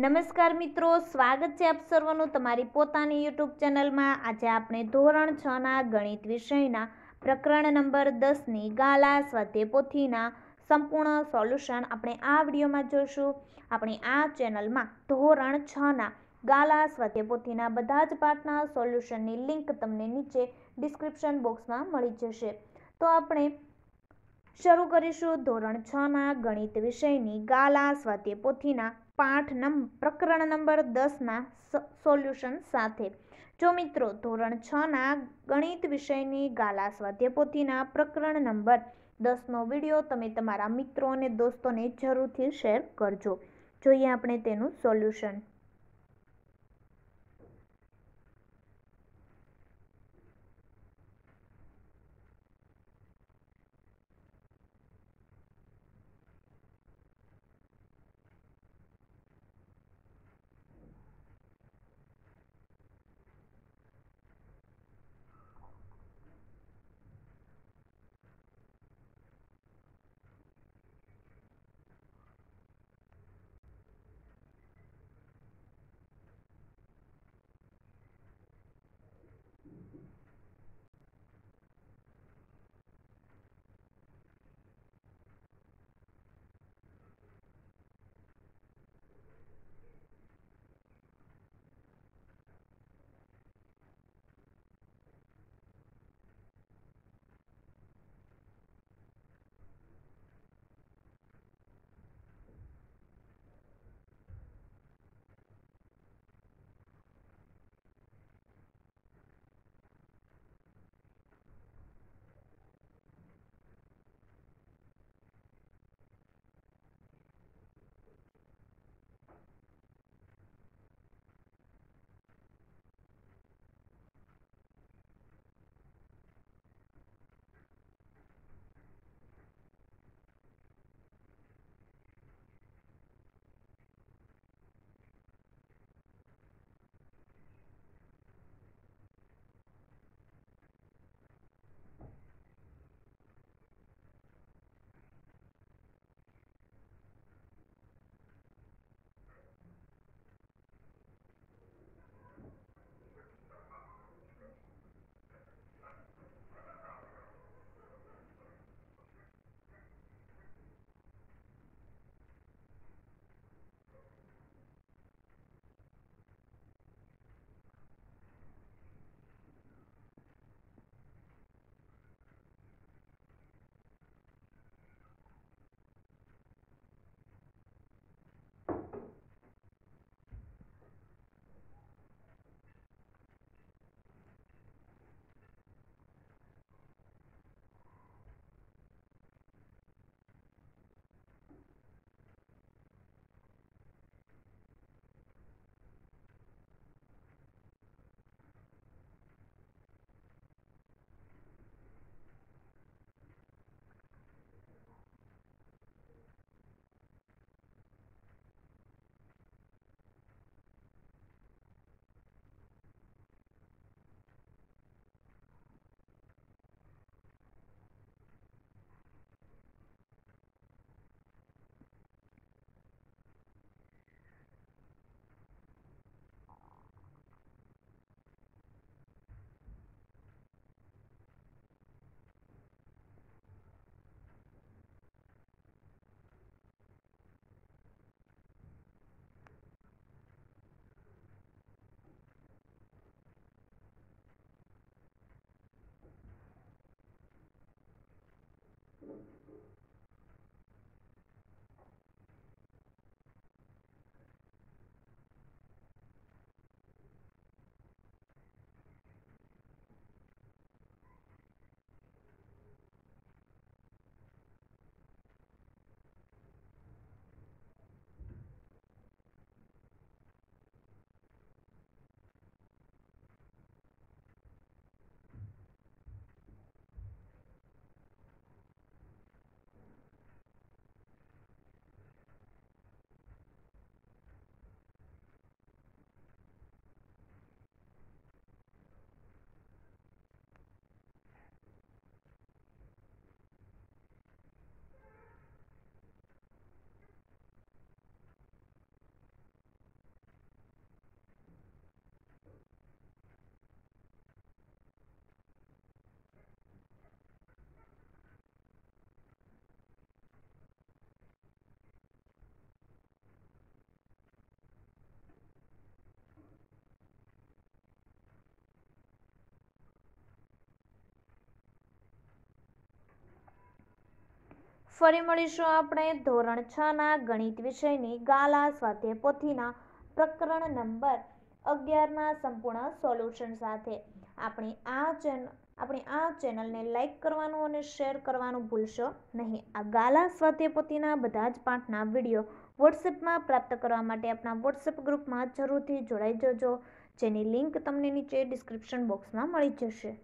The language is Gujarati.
નમસ્કાર મિત્રો સ્વાગત છે આપ સર્વનું તમારી પોતાની યુટ્યુબ ચેનલમાં આજે આપણે ધોરણ છ ના ગણિત વિષયના પ્રકરણ નંબર દસની ગાલા સ્વાધ્યાય પોથીના સંપૂર્ણ સોલ્યુશન આપણે આ વિડીયોમાં જોઈશું આપણે આ ચેનલમાં ધોરણ છ ના ગાલા સ્વાધ્યાય પોથીના બધા જ પાઠના સોલ્યુશનની લિંક તમને નીચે ડિસ્ક્રિપ્શન બોક્સમાં મળી જશે તો આપણે શરૂ કરીશું ધોરણ છ ના ગણિત વિષયની ગાલા સ્વાધ્યાય પોથીના પાઠ નંબ પ્રકરણ નંબર દસમાં સોલ્યુશન સાથે જો મિત્રો ધોરણ છના ગણિત વિષયની ગાલા સ્વાધ્યાય પ્રકરણ નંબર દસનો વિડીયો તમે તમારા મિત્રો અને દોસ્તોને જરૂરથી શેર કરજો જોઈએ આપણે તેનું સોલ્યુશન ફરી મળીશું આપણે ધોરણ છ ના ગણિત વિષયની ગાલા સ્વાધ્યાય પોથીના પ્રકરણ નંબર અગિયારના સંપૂર્ણ સોલ્યુશન સાથે આપણી આ ચેન આપણી આ ચેનલને લાઈક કરવાનું અને શેર કરવાનું ભૂલશો નહીં આ ગાલા સ્વાધ્યાય પોથીના બધા જ પાઠના વિડીયો વોટ્સએપમાં પ્રાપ્ત કરવા માટે આપણા વોટ્સએપ ગ્રુપમાં જરૂરથી જોડાઈ જજો જેની લિંક તમને નીચે ડિસ્ક્રિપ્શન બોક્સમાં મળી જશે